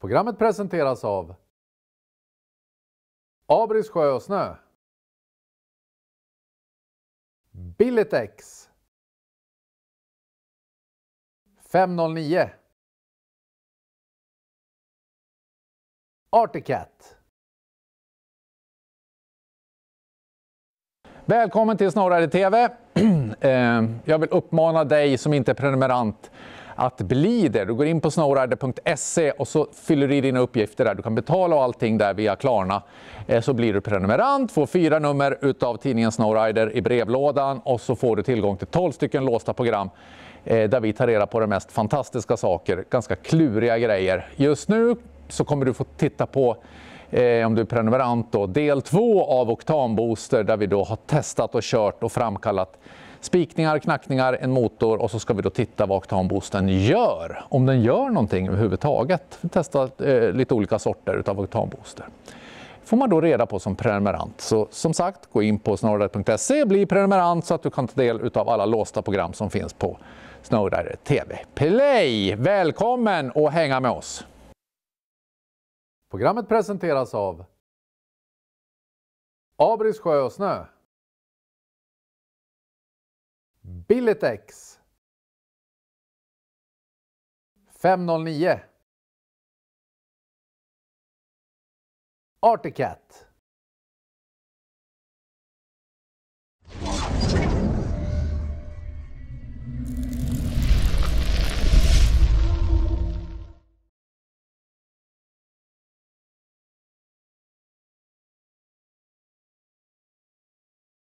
Programmet presenteras av Abris sjö och snö. Billetex 509 Articat Välkommen till Snorrare TV. Ehm, jag vill uppmana dig som inte är prenumerant att bli det. Du går in på snorride.se e och så fyller du i dina uppgifter där. Du kan betala och allting där via Klarna. Ehm, så blir du prenumerant, får fyra nummer utav tidningen Snowrider i brevlådan och så får du tillgång till 12 stycken låsta program ehm, där vi tar reda på de mest fantastiska saker, ganska kluriga grejer. Just nu så kommer du få titta på eh, om du är prenumerant, då, del två av Oktanbooster där vi då har testat och kört och framkallat spikningar, knackningar, en motor och så ska vi då titta vad oktanboosten gör. Om den gör någonting överhuvudtaget. Vi testar eh, lite olika sorter av oktanbooster. får man då reda på som prenumerant. Så som sagt, gå in på snowrider.se, bli prenumerant så att du kan ta del av alla låsta program som finns på Snowrider TV Play. Välkommen och hänga med oss! Programmet presenteras av Abris Sjö och Snö Billetex 509 Articat